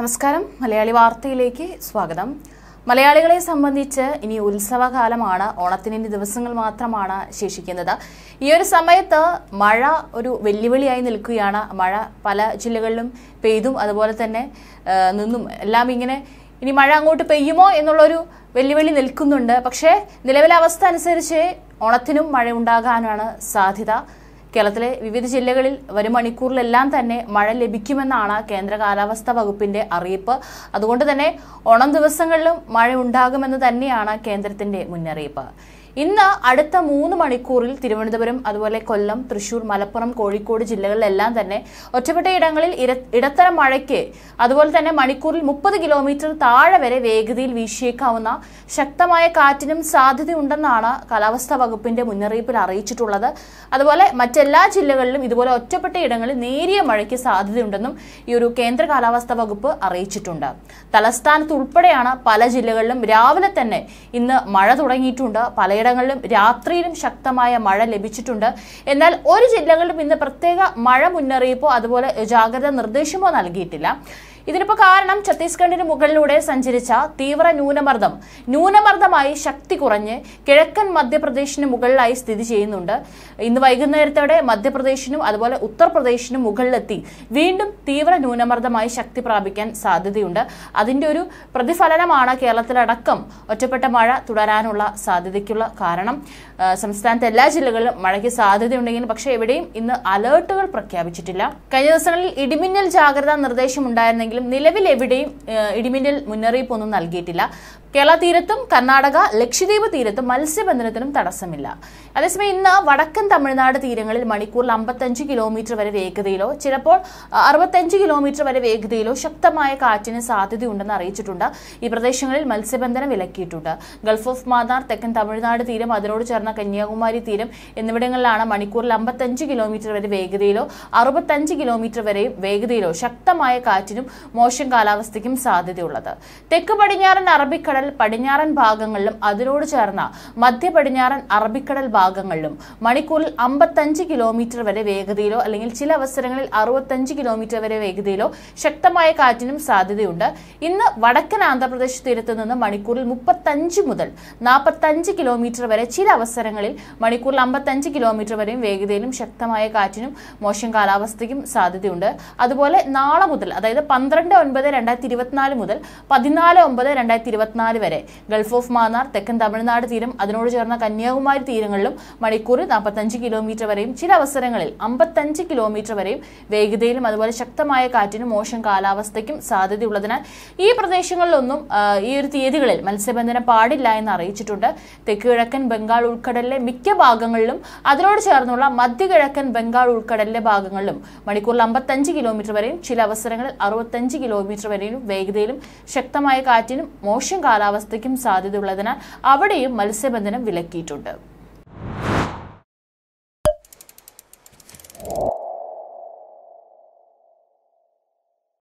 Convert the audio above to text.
നമസ്കാരം മലയാളി വാർത്തയിലേക്ക് സ്വാഗതം മലയാളികളെ സംബന്ധിച്ച് ഇനി ഉത്സവകാലമാണ് ഓണത്തിന് ഇനി ദിവസങ്ങൾ മാത്രമാണ് ശേഷിക്കുന്നത് ഈ ഒരു സമയത്ത് മഴ ഒരു വെല്ലുവിളിയായി നിൽക്കുകയാണ് മഴ പല ജില്ലകളിലും പെയ്തും അതുപോലെ തന്നെ നിന്നും എല്ലാം ഇങ്ങനെ ഇനി മഴ അങ്ങോട്ട് പെയ്യുമോ എന്നുള്ളൊരു വെല്ലുവിളി നിൽക്കുന്നുണ്ട് പക്ഷേ നിലവിലെ അവസ്ഥ അനുസരിച്ച് ഓണത്തിനും മഴ ഉണ്ടാകാനാണ് സാധ്യത കേരളത്തിലെ വിവിധ ജില്ലകളിൽ വരും മണിക്കൂറിലെല്ലാം തന്നെ മഴ ലഭിക്കുമെന്നാണ് കേന്ദ്ര കാലാവസ്ഥാ വകുപ്പിന്റെ അറിയിപ്പ് അതുകൊണ്ട് തന്നെ ഓണം ദിവസങ്ങളിലും മഴ ഉണ്ടാകുമെന്ന് തന്നെയാണ് കേന്ദ്രത്തിന്റെ മുന്നറിയിപ്പ് ഇന്ന് അടുത്ത മൂന്ന് മണിക്കൂറിൽ തിരുവനന്തപുരം അതുപോലെ കൊല്ലം തൃശൂർ മലപ്പുറം കോഴിക്കോട് ജില്ലകളിലെല്ലാം തന്നെ ഒറ്റപ്പെട്ട ഇടങ്ങളിൽ ഇടത്തരം മഴയ്ക്ക് അതുപോലെ തന്നെ മണിക്കൂറിൽ മുപ്പത് കിലോമീറ്റർ താഴെ വരെ വേഗതയിൽ വീശിയേക്കാവുന്ന ശക്തമായ കാറ്റിനും സാധ്യതയുണ്ടെന്നാണ് കാലാവസ്ഥാ വകുപ്പിന്റെ മുന്നറിയിപ്പിൽ അറിയിച്ചിട്ടുള്ളത് അതുപോലെ മറ്റെല്ലാ ജില്ലകളിലും ഇതുപോലെ ഒറ്റപ്പെട്ട ഇടങ്ങളിൽ നേരിയ മഴയ്ക്ക് സാധ്യതയുണ്ടെന്നും ഈ ഒരു കേന്ദ്ര കാലാവസ്ഥാ വകുപ്പ് അറിയിച്ചിട്ടുണ്ട് തലസ്ഥാനത്ത് ഉൾപ്പെടെയാണ് പല ജില്ലകളിലും രാവിലെ തന്നെ ഇന്ന് മഴ തുടങ്ങിയിട്ടുണ്ട് പല ചിലയിടങ്ങളിലും രാത്രിയിലും ശക്തമായ മഴ ലഭിച്ചിട്ടുണ്ട് എന്നാൽ ഒരു ജില്ലകളിലും ഇന്ന് പ്രത്യേക മഴ മുന്നറിയിപ്പോ അതുപോലെ ജാഗ്രതാ നിർദ്ദേശമോ നൽകിയിട്ടില്ല ഇതിനിപ്പോൾ കാരണം ഛത്തീസ്ഗഡിന് മുകളിലൂടെ സഞ്ചരിച്ച തീവ്ര ന്യൂനമർദ്ദം ന്യൂനമർദ്ദമായി ശക്തി കുറഞ്ഞ് കിഴക്കൻ മധ്യപ്രദേശിന് മുകളിലായി സ്ഥിതി ചെയ്യുന്നുണ്ട് ഇന്ന് വൈകുന്നേരത്തോടെ മധ്യപ്രദേശിനും അതുപോലെ ഉത്തർപ്രദേശിനും മുകളിലെത്തി വീണ്ടും തീവ്ര ന്യൂനമർദ്ദമായി ശക്തി പ്രാപിക്കാൻ സാധ്യതയുണ്ട് അതിന്റെ ഒരു പ്രതിഫലനമാണ് കേരളത്തിലടക്കം ഒറ്റപ്പെട്ട മഴ തുടരാനുള്ള സാധ്യതയ്ക്കുള്ള കാരണം സംസ്ഥാനത്തെ എല്ലാ ജില്ലകളിലും മഴയ്ക്ക് സാധ്യതയുണ്ടെങ്കിലും പക്ഷേ എവിടെയും ഇന്ന് അലേർട്ടുകൾ പ്രഖ്യാപിച്ചിട്ടില്ല കഴിഞ്ഞ ദിവസങ്ങളിൽ ഇടിമിന്നൽ ജാഗ്രതാ നിർദ്ദേശം ഉണ്ടായിരുന്നെങ്കിൽ നിലവിൽ എവിടെയും ഇടിമിന്നൽ മുന്നറിയിപ്പൊന്നും നൽകിയിട്ടില്ല കേരള തീരത്തും കർണാടക ലക്ഷദ്വീപ് തീരത്തും മത്സ്യബന്ധനത്തിനും തടസ്സമില്ല അതേസമയം ഇന്ന് വടക്കൻ തമിഴ്നാട് തീരങ്ങളിൽ മണിക്കൂറിൽ അമ്പത്തഞ്ച് കിലോമീറ്റർ വരെ വേഗതയിലോ ചിലപ്പോൾ അറുപത്തഞ്ച് കിലോമീറ്റർ വരെ വേഗതയിലോ ശക്തമായ കാറ്റിന് സാധ്യതയുണ്ടെന്ന് അറിയിച്ചിട്ടുണ്ട് ഈ പ്രദേശങ്ങളിൽ മത്സ്യബന്ധനം വിലക്കിയിട്ടുണ്ട് ഗൾഫ് ഓഫ് മാന്നാർ തെക്കൻ തമിഴ്നാട് തീരം അതിനോട് ചേർന്ന കന്യാകുമാരി തീരം എന്നിവിടങ്ങളിലാണ് മണിക്കൂറിൽ അമ്പത്തഞ്ച് കിലോമീറ്റർ വരെ വേഗതയിലോ അറുപത്തഞ്ച് കിലോമീറ്റർ വരെ വേഗതയിലോ ശക്തമായ കാറ്റിനും മോശം കാലാവസ്ഥയ്ക്കും സാധ്യതയുള്ളത് തെക്ക് പടിഞ്ഞാറൻ അറബിക്കടൽ അറബിക്കടൽ പടിഞ്ഞാറൻ ഭാഗങ്ങളിലും അതിനോട് ചേർന്ന മധ്യ പടിഞ്ഞാറൻ അറബിക്കടൽ ഭാഗങ്ങളിലും മണിക്കൂറിൽ അമ്പത്തഞ്ച് കിലോമീറ്റർ വരെ വേഗതയിലോ അല്ലെങ്കിൽ ചില അവസരങ്ങളിൽ അറുപത്തഞ്ച് കിലോമീറ്റർ വരെ വേഗതയിലോ ശക്തമായ കാറ്റിനും സാധ്യതയുണ്ട് ഇന്ന് വടക്കൻ ആന്ധ്രാപ്രദേശ് തീരത്ത് നിന്ന് മണിക്കൂറിൽ മുപ്പത്തഞ്ച് മുതൽ നാൽപ്പത്തഞ്ച് കിലോമീറ്റർ വരെ ചില അവസരങ്ങളിൽ മണിക്കൂറിൽ അമ്പത്തഞ്ച് കിലോമീറ്റർ വരെയും വേഗതയിലും ശക്തമായ കാറ്റിനും മോശം കാലാവസ്ഥയ്ക്കും സാധ്യതയുണ്ട് അതുപോലെ നാളെ മുതൽ അതായത് പന്ത്രണ്ട് ഒൻപത് രണ്ടായിരത്തി ഇരുപത്തിനാല് മുതൽ പതിനാല് ഒമ്പത് രണ്ടായിരത്തി ഇരുപത്തിനാല് പതിനാല് വരെ ഗൾഫ് ഓഫ് മാന്നാർ തെക്കൻ തമിഴ്നാട് തീരം അതിനോട് ചേർന്ന കന്യാകുമാരി തീരങ്ങളിലും മണിക്കൂറിൽ നാൽപ്പത്തഞ്ച് കിലോമീറ്റർ വരെയും ചില അവസരങ്ങളിൽ അമ്പത്തഞ്ച് കിലോമീറ്റർ വരെയും വേഗതയിലും അതുപോലെ ശക്തമായ കാറ്റിനും മോശം കാലാവസ്ഥയ്ക്കും സാധ്യതയുള്ളതിനാൽ ഈ പ്രദേശങ്ങളിലൊന്നും ഈ ഒരു തീയതികളിൽ മത്സ്യബന്ധനം പാടില്ല എന്ന് അറിയിച്ചിട്ടുണ്ട് തെക്ക് കിഴക്കൻ ബംഗാൾ ഉൾക്കടലിലെ മിക്ക ഭാഗങ്ങളിലും അതിനോട് ചേർന്നുള്ള മധ്യകിഴക്കൻ ബംഗാൾ ഉൾക്കടലിലെ ഭാഗങ്ങളിലും മണിക്കൂറിൽ അമ്പത്തഞ്ച് കിലോമീറ്റർ വരെയും ചില അവസരങ്ങളിൽ അറുപത്തഞ്ച് കിലോമീറ്റർ വരെയും വേഗതയിലും ശക്തമായ കാറ്റിനും മോശം കാലാവസ്ഥ കാലാവസ്ഥയ്ക്കും സാധ്യതയുള്ളതിനാൽ അവിടെയും മത്സ്യബന്ധനം വിലക്കിയിട്ടുണ്ട്